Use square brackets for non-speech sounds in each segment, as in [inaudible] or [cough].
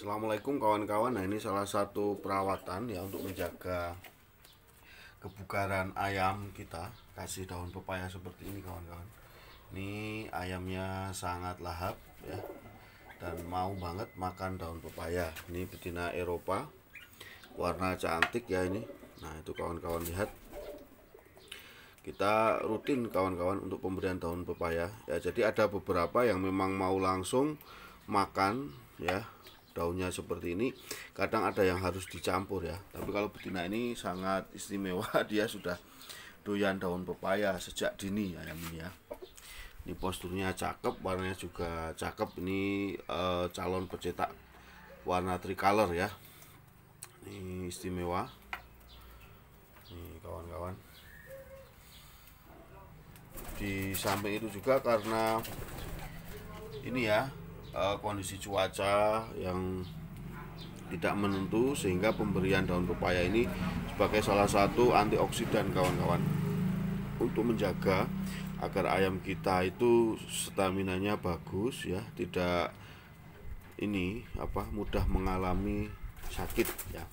Assalamualaikum kawan-kawan. Nah, ini salah satu perawatan ya untuk menjaga kebukaran ayam kita. Kasih daun pepaya seperti ini kawan-kawan. Ini ayamnya sangat lahap ya. Dan mau banget makan daun pepaya. Ini betina Eropa. Warna cantik ya ini. Nah, itu kawan-kawan lihat. Kita rutin kawan-kawan untuk pemberian daun pepaya. Ya, jadi ada beberapa yang memang mau langsung makan ya daunnya seperti ini kadang ada yang harus dicampur ya tapi kalau betina ini sangat istimewa [laughs] dia sudah doyan daun pepaya sejak dini ayam ini ya ini posturnya cakep warnanya juga cakep ini e, calon pencetak warna tricolor ya ini istimewa ini kawan-kawan di samping itu juga karena ini ya uh, kondisi cuaca yang tidak menentu sehingga pemberian daun pepaya ini sebagai salah satu antioksidan kawan-kawan untuk menjaga agar ayam kita itu stamina nya bagus ya tidak ini apa mudah mengalami sakit ya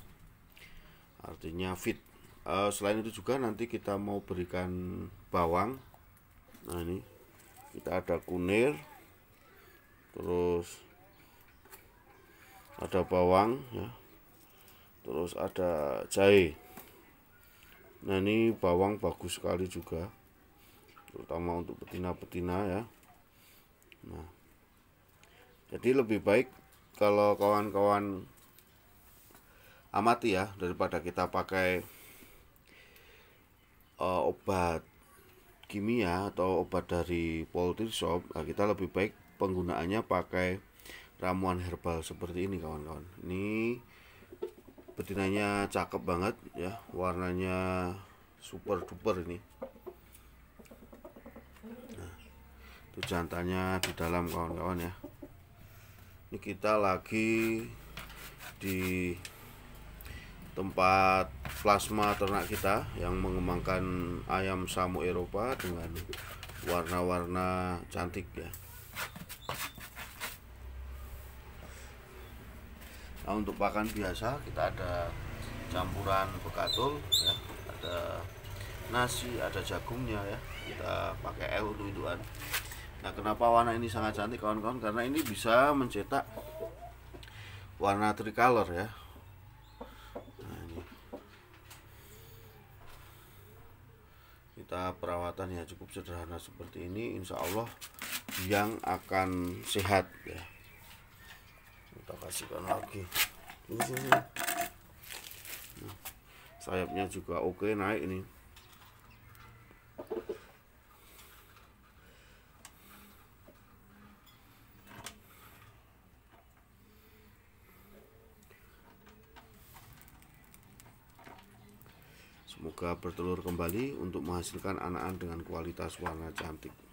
artinya fit uh, selain itu juga nanti kita mau berikan bawang nah ini kita ada kunir terus ada bawang ya terus ada jahe nah ini bawang bagus sekali juga terutama untuk betina-betina ya nah jadi lebih baik kalau kawan-kawan amati ya daripada kita pakai uh, obat kimia atau obat dari poultry shop nah kita lebih baik penggunaannya pakai ramuan herbal seperti ini kawan-kawan ini betinanya cakep banget ya warnanya super duper ini nah, itu jantannya di dalam kawan-kawan ya ini kita lagi di tempat plasma ternak kita yang mengembangkan ayam samu Eropa dengan warna-warna cantik ya Nah untuk pakan biasa kita ada campuran bekatul ya, ada nasi, ada jagungnya ya. Kita pakai air untuk Nah kenapa warna ini sangat cantik kawan-kawan? Karena ini bisa mencetak warna tricolor ya kita perawatan yang cukup sederhana seperti ini insya Allah yang akan sehat ya kita kasihkan lagi ini nah, sayapnya juga oke naik ini Semoga bertelur kembali untuk menghasilkan anak anak-anak dengan kualitas warna cantik.